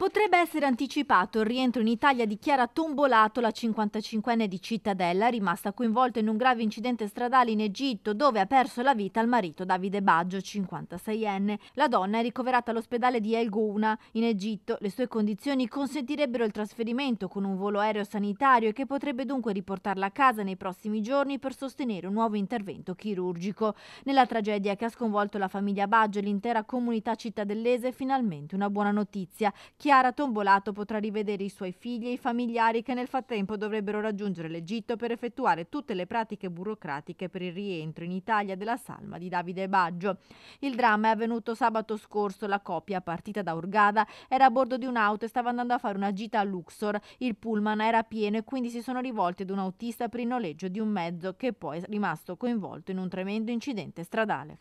Potrebbe essere anticipato il rientro in Italia di Chiara Tombolato, la 55enne di Cittadella, rimasta coinvolta in un grave incidente stradale in Egitto, dove ha perso la vita il marito Davide Baggio, 56enne. La donna è ricoverata all'ospedale di El Gouna, in Egitto. Le sue condizioni consentirebbero il trasferimento con un volo aereo sanitario e che potrebbe dunque riportarla a casa nei prossimi giorni per sostenere un nuovo intervento chirurgico. Nella tragedia che ha sconvolto la famiglia Baggio e l'intera comunità cittadellese, finalmente una buona notizia. Chiara Chiara Tombolato potrà rivedere i suoi figli e i familiari che nel frattempo dovrebbero raggiungere l'Egitto per effettuare tutte le pratiche burocratiche per il rientro in Italia della salma di Davide Baggio. Il dramma è avvenuto sabato scorso. La coppia, partita da Urgada, era a bordo di un'auto e stava andando a fare una gita a Luxor. Il pullman era pieno e quindi si sono rivolti ad un autista per il noleggio di un mezzo che poi è rimasto coinvolto in un tremendo incidente stradale.